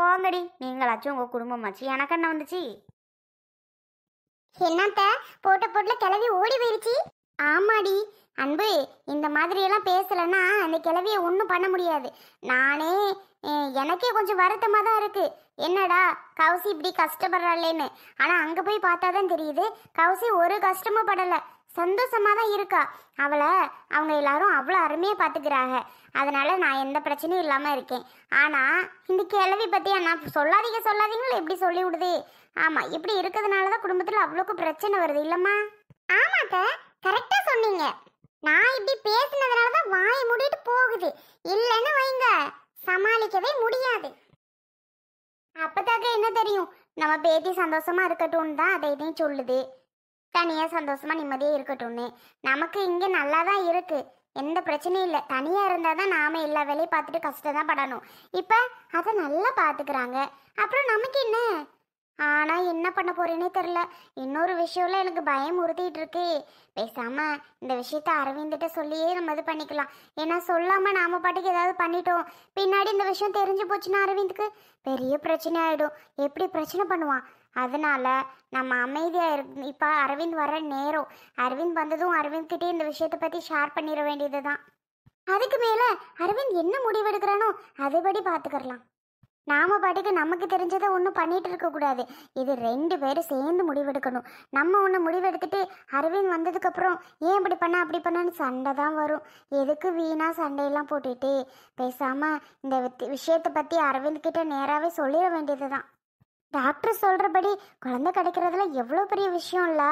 போங்கடி நீங்களாச்சும் உங்கள் குடும்பமாச்சு எனக்கு என்ன வந்துச்சு என்னத்த போட்ட போட்டுல கிளவி ஓடி போயிருச்சு ஆமாடி அன்பு இந்த மாதிரியெல்லாம் பேசலன்னா அந்த கிளவியை ஒன்றும் பண்ண முடியாது நானே எனக்கே கொஞ்சம் வருத்தமாக தான் இருக்குது என்னடா கவுசி இப்படி கஷ்டப்படுறாளேன்னு ஆனால் அங்கே போய் பார்த்தா தான் தெரியுது கவுசி ஒரு கஷ்டமும் படலை சந்தோஷமாக தான் இருக்கா அவளை அவங்க எல்லாரும் அவ்வளோ அருமையாக பார்த்துக்கிறாங்க அதனால் நான் எந்த பிரச்சனையும் இல்லாமல் இருக்கேன் ஆனால் இந்த கிழவி பற்றி நான் சொல்லாதீங்க சொல்லாதீங்களே எப்படி சொல்லி விடுது ஆமாம் இப்படி இருக்கிறதுனால தான் குடும்பத்தில் அவ்வளோக்கு பிரச்சனை வருது இல்லைம்மா ஆமாக்கா கரெக்டாக சொன்னீங்க நான் இப்படி பேசினதுனால தான் வாய் மூடிட்டு போகுது இல்லைன்னு வைங்க சமாளிக்கவே முடியாது அப்போதாக்க என்ன தெரியும் நம்ம பேத்தி சந்தோஷமாக இருக்கட்டும்னு தான் அதை இதையும் சொல்லுது தனியாக சந்தோஷமாக நிம்மதியாக இருக்கட்டும்னு நமக்கு இங்கே நல்லா தான் இருக்குது எந்த பிரச்சனையும் இல்லை தனியாக இருந்தால் தான் நாம் எல்லா வேலையும் பார்த்துட்டு கஷ்டம் தான் படணும் இப்போ அதை நல்லா பார்த்துக்கிறாங்க அப்புறம் நமக்கு என்ன ஆனால் என்ன பண்ண போகிறேனே தெரில இன்னொரு விஷயம்ல எனக்கு பயம் உறுதிட்டு இருக்கு பேசாமல் இந்த விஷயத்த அரவிந்துட்ட சொல்லியே நம்ம இது பண்ணிக்கலாம் ஏன்னா சொல்லாமல் நாம் பாட்டுக்கு ஏதாவது பண்ணிட்டோம் பின்னாடி இந்த விஷயம் தெரிஞ்சு போச்சுன்னா அரவிந்துக்கு பெரிய பிரச்சனை ஆகிடும் எப்படி பிரச்சனை பண்ணுவான் அதனால் நம்ம அமைதியாக இரு இப்போ அரவிந்த் வர நேரம் அரவிந்த் வந்ததும் அரவிந்த்கிட்டே இந்த விஷயத்தை பற்றி ஷேர் பண்ணிட வேண்டியது தான் அதுக்கு மேலே அரவிந்த் என்ன முடிவெடுக்கிறானோ அதுபடி பார்த்துக்கிறலாம் நாம் பாட்டுக்கு நமக்கு தெரிஞ்சதை ஒன்றும் பண்ணிகிட்டு இருக்கக்கூடாது இது ரெண்டு பேரும் சேர்ந்து முடிவெடுக்கணும் நம்ம ஒன்று முடிவெடுத்துட்டு அரவிந்த் வந்ததுக்கப்புறம் ஏன் இப்படி பண்ணால் அப்படி பண்ணான்னு சண்டை தான் வரும் எதுக்கு வீணாக சண்டையெல்லாம் போட்டுட்டு பேசாமல் இந்த விஷயத்தை பற்றி அரவிந்த் கிட்ட நேராகவே சொல்லிட வேண்டியது தான் டாக்டர் சொல்கிறபடி குழந்தை கிடைக்கிறதுல எவ்வளோ பெரிய விஷயம் இல்லை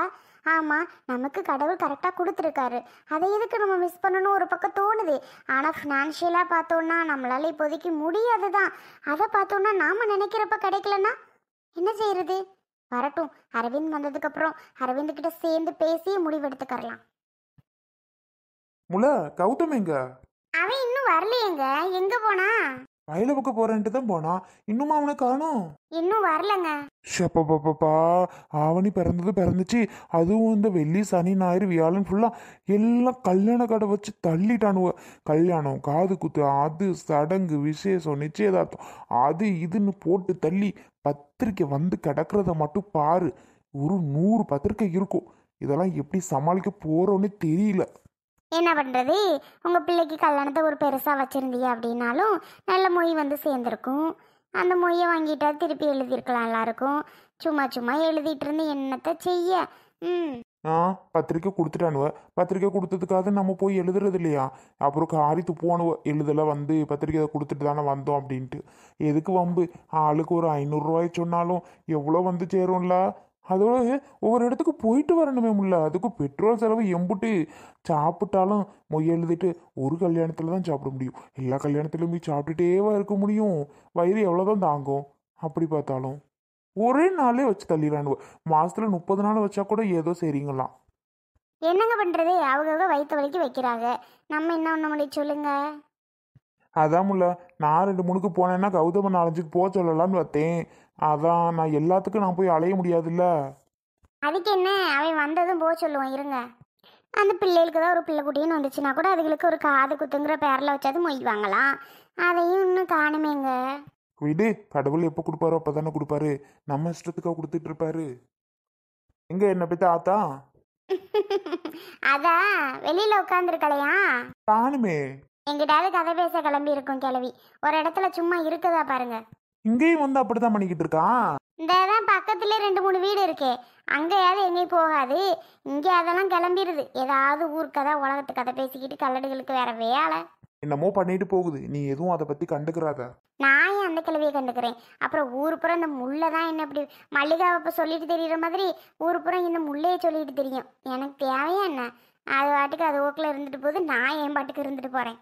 ஆமாம் நமக்கு கடவுள் கரெக்டாக கொடுத்துருக்காரு அதை எதுக்கு நம்ம மிஸ் பண்ணணும் ஒரு பக்கம் தோணுது ஆனால் ஃபினான்ஷியலாக பார்த்தோன்னா நம்மளால் இப்போதைக்கு முடியாது தான் அதை பார்த்தோன்னா நாம் நினைக்கிறப்ப கிடைக்கலன்னா என்ன செய்யறது வரட்டும் அரவிந்த் வந்ததுக்கப்புறம் அரவிந்த் கிட்ட சேர்ந்து பேசி முடிவெடுத்துக்கரலாம் முல கௌதம் எங்க அவன் இன்னும் வரலையேங்க எங்க போனா வயல பக்கம் போறேன்ட்டு தான் போனா இன்னும் அவனை காணும் இன்னும் வரலங்க ஷப்பப்பப்பா ஆவணி பிறந்தது பிறந்துச்சு அதுவும் இந்த வெள்ளி சனி ஞாயிறு வியாழன் ஃபுல்லாக எல்லாம் கல்யாண கடை வச்சு தள்ளிட்டானுவ கல்யாணம் காது குத்து அது சடங்கு விசேஷம் நிச்சயதார்த்தம் அது இதுன்னு போட்டு தள்ளி பத்திரிக்கை வந்து கிடக்கிறத மட்டும் பாரு ஒரு நூறு பத்திரிக்கை இருக்கும் இதெல்லாம் எப்படி சமாளிக்க போகிறோன்னு தெரியல என்ன பண்ணுறது உங்கள் பிள்ளைக்கு கல்யாணத்தை ஒரு பெருசாக வச்சுருந்தீங்க அப்படின்னாலும் நல்ல மொய் வந்து சேர்ந்துருக்கும் அந்த மொய்யை வாங்கிட்டா திருப்பி எழுதியிருக்கலாம் எல்லாருக்கும் சும்மா சும்மா எழுதிட்டு இருந்து என்னத்த செய்ய ம் ஆ பத்திரிக்கை கொடுத்துட்டானுவ பத்திரிக்கை கொடுத்ததுக்காக நம்ம போய் எழுதுறது இல்லையா அப்புறம் காரி துப்புவானுவ எழுதல வந்து பத்திரிக்கை கொடுத்துட்டு தானே வந்தோம் அப்படின்ட்டு எதுக்கு வம்பு ஆளுக்கு ஒரு ஐநூறுரூவாய் சொன்னாலும் எவ்வளோ வந்து சேரும்ல அதோட ஒவ்வொரு இடத்துக்கு போயிட்டு வரணுமே முடியல அதுக்கு பெட்ரோல் செலவு எம்புட்டு சாப்பிட்டாலும் மொய் எழுதிட்டு ஒரு கல்யாணத்தில் தான் சாப்பிட முடியும் எல்லா கல்யாணத்துலையும் போய் சாப்பிட்டுட்டேவா இருக்க முடியும் வயிறு எவ்வளோதான் தாங்கும் அப்படி பார்த்தாலும் ஒரே நாளே வச்சு தள்ளிடுறானுவ மாசத்துல முப்பது நாள் வச்சா கூட ஏதோ சரிங்களாம் என்னங்க பண்றது அவங்க வயிற்று வலிக்கு வைக்கிறாங்க நம்ம என்ன பண்ண முடியும் சொல்லுங்க அதான் முல்ல நான் ரெண்டு மூணுக்கு போனேன்னா கௌதம நாலஞ்சுக்கு போக சொல்லலாம்னு பார்த்தேன் அதான் நான் எல்லாத்துக்கும் நான் போய் அலைய முடியாதுல்ல அதுக்கு என்ன அவன் வந்ததும் போக சொல்லுவான் இருங்க அந்த பிள்ளைகளுக்கு தான் ஒரு பிள்ளை குட்டின்னு வந்துச்சுன்னா கூட அதுகளுக்கு ஒரு காது குத்துங்கிற பேரில் வச்சாது மொய்வாங்களாம் அதையும் இன்னும் காணுமேங்க விடு கடவுள் எப்போ கொடுப்பாரோ அப்போ தானே கொடுப்பாரு நம்ம இஷ்டத்துக்காக கொடுத்துட்டு இருப்பாரு எங்க என்ன பத்தி ஆத்தா அதான் வெளியில உட்காந்துருக்கலையா காணுமே எங்கிட்டாவது கதை பேச கிளம்பி இருக்கும் கிளவி ஒரு இடத்துல சும்மா இருக்குதா பாருங்க இங்கேயும் வந்து அப்படித்தான் பண்ணிக்கிட்டு இருக்கான் இந்த பக்கத்துல ரெண்டு மூணு வீடு இருக்கே அங்கேயாவது எங்கேயும் போகாது இங்கே அதெல்லாம் கிளம்பிடுது ஏதாவது ஊர்க்கதை உலகத்து கதை பேசிக்கிட்டு கல்லடுகளுக்கு வேற வேலை என்னமோ பண்ணிட்டு போகுது நீ எதுவும் அதை பத்தி கண்டுக்கிறாத நான் அந்த கிளவியை கண்டுக்கிறேன் அப்புறம் ஊர் புறம் இந்த முள்ளதான் தான் என்ன இப்படி மல்லிகா அப்ப சொல்லிட்டு தெரியுற மாதிரி ஊர் புறம் இந்த முள்ளையே சொல்லிட்டு தெரியும் எனக்கு தேவையா என்ன அது பாட்டுக்கு அது ஓக்கில் இருந்துட்டு போகுது நான் என் பாட்டுக்கு இருந்துட்டு போகிறேன்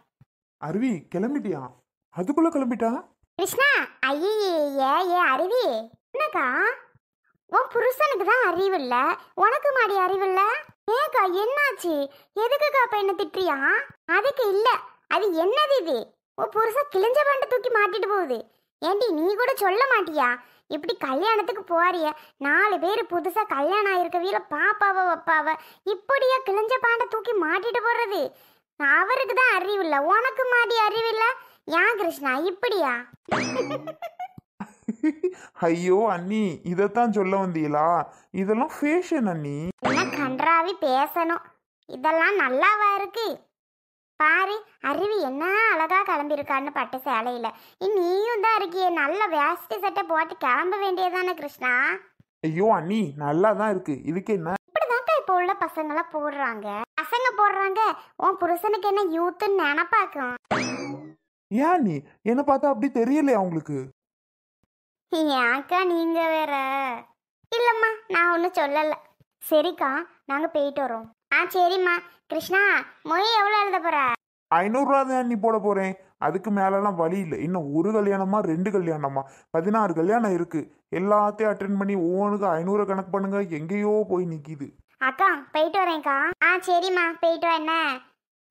அருவி கிளம்பிட்டியா அதுக்குள்ள கிளம்பிட்டா கிருஷ்ணா ஐயே ஏ அருவி என்னக்கா உன் புருஷனுக்கு தான் அறிவு இல்ல உனக்கு மாடி அறிவு இல்ல ஏக்கா என்னாச்சு எதுக்குக்கா அப்ப என்ன திட்டுறியா அதுக்கு இல்ல அது என்னது இது உன் புருஷன் கிழிஞ்ச பண்ட தூக்கி மாட்டிட்டு போகுது ஏண்டி நீ கூட சொல்ல மாட்டியா இப்படி கல்யாணத்துக்கு போறிய நாலு பேர் புதுசாக கல்யாணம் ஆயிருக்க வீல பாப்பாவ வப்பாவ இப்படியா கிழிஞ்ச பாண்டை தூக்கி மாட்டிட்டு போடுறது அவருக்கு தான் இல்ல உனக்கு மாதிரி இல்ல ஏன் கிருஷ்ணா இப்படியா ஐயோ அண்ணி இதைத்தான் சொல்ல வந்தீங்களா இதெல்லாம் ஃபேஷன் அண்ணி என்ன கன்றாவி பேசணும் இதெல்லாம் நல்லாவா இருக்கு பாரு அருவி என்ன அழகா கிளம்பியிருக்கான்னு பட்டு சேலையில நீயும் தான் இருக்கியே நல்ல வேஷ்டி சட்டை போட்டு கிளம்ப வேண்டியதானே கிருஷ்ணா ஐயோ அண்ணி நல்லா தான் இருக்கு இதுக்கு என்ன இப்போ உள்ள பசங்களை போடுறாங்க பசங்க போடுறாங்க உன் புருஷனுக்கு என்ன யூத்துன்னு நினைப்பாக்கும் ஏன் நீ என்ன பார்த்தா அப்படி தெரியலையா அவங்களுக்கு ஏக்கா நீங்க வேற இல்லம்மா நான் ஒன்றும் சொல்லலை சரிக்கா நாங்க போயிட்டு வரோம் ஆ சரிம்மா கிருஷ்ணா மொய் எவ்வளோ எழுத போற ஐநூறுரூவா தான் நீ போட போறேன் அதுக்கு மேலலாம் வழி இல்லை இன்னும் ஒரு கல்யாணமா ரெண்டு கல்யாணமா பதினாறு கல்யாணம் இருக்கு எல்லாத்தையும் அட்டென்ட் பண்ணி ஒவ்வொன்றுக்கு ஐநூறு கணக்கு பண்ணுங்க எங்கேயோ போய் நிற்கிது அக்கா போயிட்டு வரேன்க்கா ஆ சரிம்மா போயிட்டு வா என்ன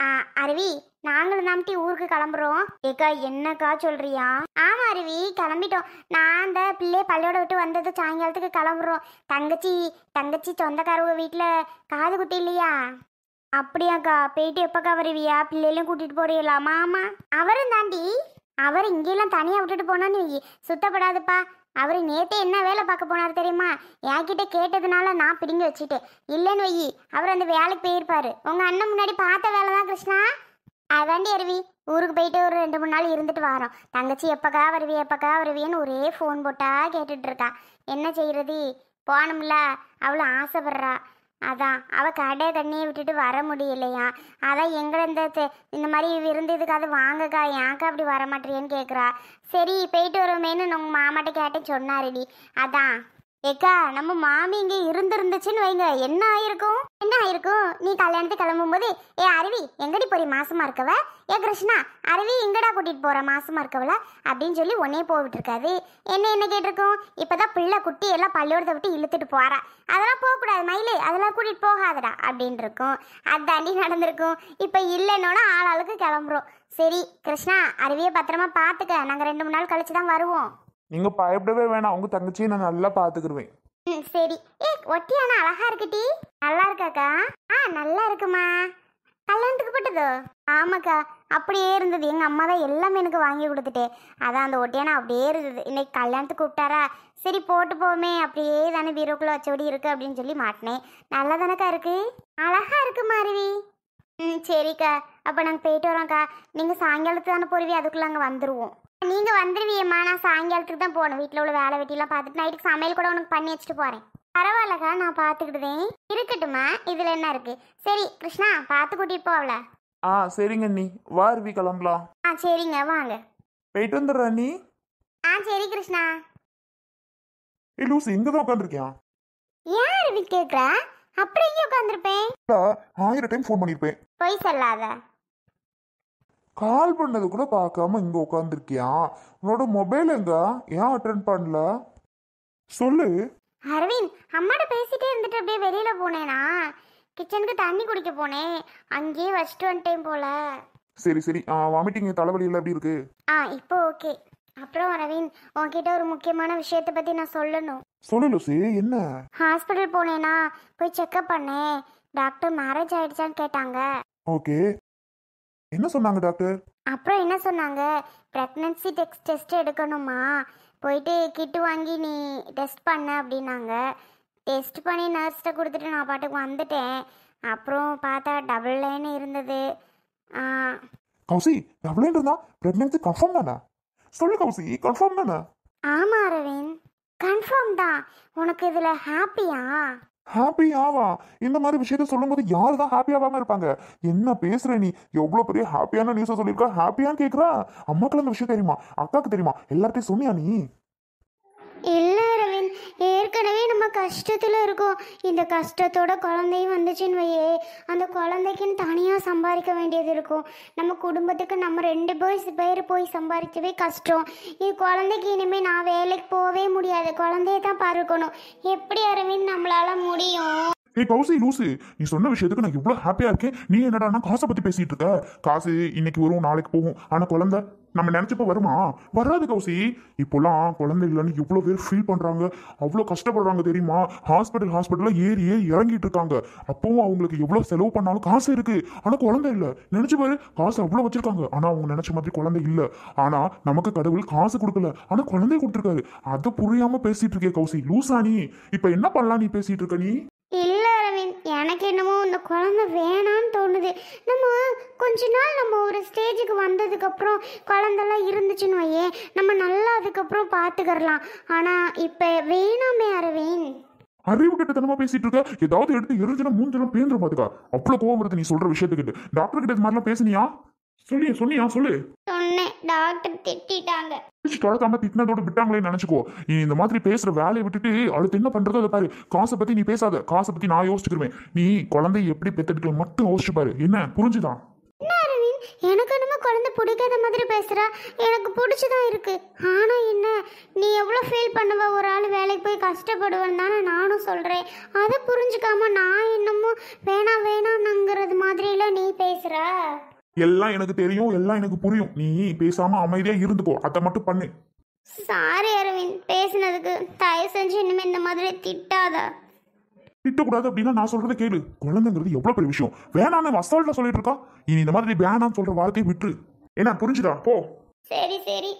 ஆ அருவி நாங்களும் தாமட்டி ஊருக்கு கிளம்புறோம் ஏக்கா என்னக்கா சொல்றியா ஆமா அருவி கிளம்பிட்டோம் நான் அந்த பிள்ளையை பள்ளியோட விட்டு வந்தது சாயங்காலத்துக்கு கிளம்புறோம் தங்கச்சி தங்கச்சி சொந்தக்காரவங்க வீட்டில் காது குட்டி இல்லையா அப்படியாக்கா போயிட்டு எப்போக்கா வருவியா பிள்ளைகளையும் கூட்டிட்டு போறீங்களா மாமா அவரும் தாண்டி அவர் இங்கெல்லாம் தனியாக விட்டுட்டு போனோன்னு சுத்தப்படாதுப்பா அவர் நேற்று என்ன வேலை பார்க்க போனார் தெரியுமா என்கிட்ட கேட்டதுனால நான் பிடிங்கி வச்சுட்டேன் இல்லைன்னு வையி அவர் அந்த வேலைக்கு போயிருப்பாரு உங்க அண்ணன் முன்னாடி பார்த்த வேலை தான் கிருஷ்ணா அதாண்டி அருவி ஊருக்கு போயிட்டு ஒரு ரெண்டு மூணு நாள் இருந்துட்டு வரோம் தங்கச்சி எப்பக்கா வருவி எப்பக்கா வருவியன்னு ஒரே ஃபோன் போட்டா கேட்டுட்டு இருக்கா என்ன செய்யறது போனோம்ல அவ்வளோ ஆசைப்படுறா அதான் அவள் கடை தண்ணியை விட்டுட்டு வர முடியலையா அதான் எங்கே இந்த இந்த மாதிரி விருந்ததுக்காவது வாங்கக்கா ஏன்க்கா அப்படி வர மாட்டேறியன்னு கேட்குறா சரி போயிட்டு வருவேன்னு உங்கள் மாமாட்ட கேட்டேன் சொன்னாருடி அதான் ஏக்கா நம்ம மாமி இங்கே இருந்திருந்துச்சுன்னு வைங்க என்ன ஆயிருக்கும் என்ன ஆயிருக்கும் நீ கல்யாணத்துக்கு கிளம்பும்போது ஏ அருவி எங்கடி போறி மாசமா இருக்கவ ஏ கிருஷ்ணா அருவி எங்கடா கூட்டிட்டு போற மாசமா இருக்கவள அப்படின்னு சொல்லி ஒன்னே போவிட்டு இருக்காது என்ன என்ன கேட்டிருக்கோம் இப்பதான் பிள்ளை குட்டி எல்லாம் பள்ளியோடத்தை விட்டு இழுத்துட்டு போறா அதெல்லாம் போகக்கூடாது மயிலே அதெல்லாம் கூட்டிட்டு போகாதடா அப்படின்னு இருக்கும் அதாண்டி நடந்திருக்கும் இப்போ இல்லைன்னோன்னா ஆளாளுக்கு கிளம்புறோம் சரி கிருஷ்ணா அருவியை பத்திரமா பார்த்துக்க நாங்கள் ரெண்டு மூணு நாள் கழிச்சு தான் வருவோம் நீங்க பயப்படவே வேணாம் உங்க தங்கச்சியை நான் நல்லா பாத்துக்கிடுவேன் ம் சரி ஏ ஒட்டியானா அழகா இருக்குடி நல்லா இருக்காக்கா ஆ நல்லா இருக்குமா கல்யாணத்துக்கு போட்டதோ ஆமாக்கா அப்படியே இருந்தது எங்கள் அம்மா தான் எல்லாமே எனக்கு வாங்கி கொடுத்துட்டே அதான் அந்த ஒட்டியானா அப்படியே இருந்தது இன்னைக்கு கல்யாணத்துக்கு கூப்பிட்டாரா சரி போட்டு போமே அப்படியே தானே பீரோக்குள்ளே வச்சபடி இருக்கு அப்படின்னு சொல்லி மாட்டினேன் நல்லா தானக்கா இருக்கு அழகா இருக்கு மாறுவி ம் சரிக்கா அப்போ நாங்கள் போயிட்டு வரோம்க்கா நீங்கள் சாயங்காலத்து தானே போருவி அதுக்குள்ளே அங்கே வந்துடுவோம் நீங்க வந்துருவியம்மா நான் சாயங்காலத்துக்கு தான் போகணும் வீட்டில் உள்ள வேலை வெட்டிலாம் பார்த்துட்டு நைட்டுக்கு சமையல் கூட உனக்கு பண்ணி வச்சுட்டு போறேன் பரவாயில்லக்கா நான் பார்த்துக்கிடுதேன் இருக்கட்டுமா இதுல என்ன இருக்கு சரி கிருஷ்ணா பார்த்து கூட்டிட்டு போவல ஆ சரிங்க நீ வா கிளம்பலாம் ஆ சரிங்க வாங்க போயிட்டு வந்துடுற நீ ஆ சரி கிருஷ்ணா ஏ லூசு இங்க தான் உட்காந்துருக்கியா ஏன் அருவி கேக்குற அப்புறம் இங்கே உட்காந்துருப்பேன் ஆயிரம் டைம் ஃபோன் பண்ணியிருப்பேன் போய் சொல்லாத கால் பண்ணது கூட பார்க்காம இங்க உட்காந்துருக்கியா உன்னோட மொபைல் எங்க ஏன் அட்டன் பண்ணல சொல்லு அரவிந்த் அம்மாட்ட பேசிட்டே இருந்துட்டு அப்படியே வெளியில போனேனா கிச்சனுக்கு தண்ணி குடிக்க போனேன் அங்கேயே வச்சுட்டு வந்துட்டேன் போல சரி சரி வாமிட்டிங் தலைவலியில் எப்படி இருக்கு ஆ இப்போ ஓகே அப்புறம் அரவிந்த் உன்கிட்ட ஒரு முக்கியமான விஷயத்த பத்தி நான் சொல்லணும் சொல்லு லூசி என்ன ஹாஸ்பிட்டல் போனேனா போய் செக்அப் பண்ணேன் டாக்டர் மேரேஜ் ஆயிடுச்சான்னு கேட்டாங்க ஓகே என்ன சொன்னாங்க டாக்டர் அப்புறம் என்ன சொன்னாங்க ப்ரெக்னன்சி டெஸ்ட் டெஸ்ட் எடுக்கணுமா போயிட்டு கிட்டு வாங்கி நீ டெஸ்ட் பண்ண அப்படின்னாங்க டெஸ்ட் பண்ணி நர்ஸ்கிட்ட கொடுத்துட்டு நான் பாட்டுக்கு வந்துட்டேன் அப்புறம் பார்த்தா டபுள் லைன் இருந்தது கௌசி டபுள் லைன் இருந்தா ப்ரெக்னன்சி கன்ஃபார்ம் தானே சொல்லு கௌசி கன்ஃபார்ம் தானே ஆமாம் அரவிந்த் கன்ஃபார்ம் தான் உனக்கு இதில் ஹாப்பியா ஹாப்பி ஆவா இந்த மாதிரி விஷயத்த சொல்லும்போது யாரு தான் ஹாப்பி ஆகாம இருப்பாங்க என்ன பேசுற நீ எவ்வளவு பெரிய ஹாப்பியான நியூஸை சொல்லியிருக்கா ஹாப்பியான்னு கேக்குறா அம்மாக்கள் அந்த விஷயம் தெரியுமா அக்காக்கு தெரியுமா எல்லார்ட்டையும் சொன்னியா நீ இல்லை ஏற்கனவே நம்ம கஷ்டத்தில் இருக்கோம் இந்த கஷ்டத்தோட குழந்தையும் வந்துச்சுன்னு வையே அந்த குழந்தைக்குன்னு தனியாக சம்பாதிக்க வேண்டியது இருக்கும் நம்ம குடும்பத்துக்கு நம்ம ரெண்டு பேர் பேர் போய் சம்பாதிக்கவே கஷ்டம் இது குழந்தைக்கு இனிமேல் நான் வேலைக்கு போகவே முடியாது குழந்தைய தான் பார்க்கணும் எப்படி அரவிந்த் நம்மளால் முடியும் ஏய் கௌசி லூசு நீ சொன்ன விஷயத்துக்கு நான் இவ்வளோ ஹாப்பியாக இருக்கேன் நீ என்னடா காசை பற்றி பேசிகிட்டு இருக்க காசு இன்னைக்கு வரும் நாளைக்கு போகும் ஆனால் குழந்த நம்ம நினச்சப்போ வருமா வராது கௌசி இப்போல்லாம் இல்லைன்னு இவ்வளோ பேர் ஃபீல் பண்ணுறாங்க அவ்வளோ கஷ்டப்படுறாங்க தெரியுமா ஹாஸ்பிட்டல் ஹாஸ்பிட்டலில் ஏறி ஏறி இறங்கிட்டு இருக்காங்க அப்போவும் அவங்களுக்கு எவ்வளோ செலவு பண்ணாலும் காசு இருக்குது ஆனால் குழந்தை இல்லை நினச்சி பாரு காசு அவ்வளோ வச்சுருக்காங்க ஆனால் அவங்க நினச்ச மாதிரி குழந்தை இல்லை ஆனால் நமக்கு கடவுள் காசு கொடுக்கல ஆனால் குழந்தைய கொடுத்துருக்காரு அதை புரியாமல் பேசிகிட்டு இருக்கே கௌசி நீ இப்போ என்ன பண்ணலாம் நீ பேசிகிட்டு இருக்க நீ இல்லை அரவிந்த் எனக்கு என்னமோ இந்த குழந்தை வேணான்னு தோணுது நம்ம கொஞ்ச நாள் நம்ம ஒரு ஸ்டேஜுக்கு வந்ததுக்கப்புறம் குழந்தெல்லாம் இருந்துச்சுன்னு வையே நம்ம நல்லா அதுக்கப்புறம் பார்த்துக்கறலாம் ஆனால் இப்போ வேணாமே அரவிந்த் அறிவு கிட்டத்தனமா பேசிட்டு இருக்க ஏதாவது எடுத்து எரிஞ்சனா மூஞ்சலாம் பேந்துரும் பாத்துக்கா அவ்வளவு கோவம் வருது நீ சொல்ற விஷயத்துக்கிட்டு டாக்டர் கிட்ட இது மாதிரிலாம் பேசுனியா சொல்லி சொன்னியா சொல்லு டாக்டர் திட்டாங்க தொடக்காம திட்டினதோட விட்டாங்களே நினைச்சுக்கோ நீ இந்த மாதிரி பேசுற வேலையை விட்டுட்டு அடுத்து என்ன பண்றதோ அதை பாரு காசை பத்தி நீ பேசாத காசை பத்தி நான் யோசிச்சுக்கிருவேன் நீ குழந்தைய எப்படி பெத்தெடுக்கலாம் மட்டும் யோசிச்சு பாரு என்ன புரிஞ்சுதான் எனக்கு என்னமோ குழந்தை பிடிக்காத மாதிரி பேசுற எனக்கு பிடிச்சதான் இருக்கு ஆனா என்ன நீ எவ்வளவு ஃபீல் பண்ணுவ ஒரு ஆள் வேலைக்கு போய் கஷ்டப்படுவேன்னு தானே நானும் சொல்றேன் அதை புரிஞ்சுக்காம நான் என்னமோ வேணாம் வேணாம்னுங்கிறது மாதிரிலாம் நீ பேசுற எல்லாம் எனக்கு தெரியும் எல்லாம் எனக்கு புரியும் நீ பேசாம அமைதியா இருந்துக்கோ அதை மட்டும் பண்ணு சாரி அரவிந்த் பேசினதுக்கு தயவு செஞ்சு இனிமே இந்த மாதிரி திட்டாத திட்டக்கூடாது அப்படின்னா நான் சொல்றதை கேளு குழந்தைங்கிறது எவ்வளவு பெரிய விஷயம் வேணாம்னு அசால்ட்டா சொல்லிட்டு இருக்கா இனி இந்த மாதிரி வேணாம்னு சொல்ற வார்த்தையை விட்டுரு ஏன்னா புரிஞ்சுதா போ சரி சரி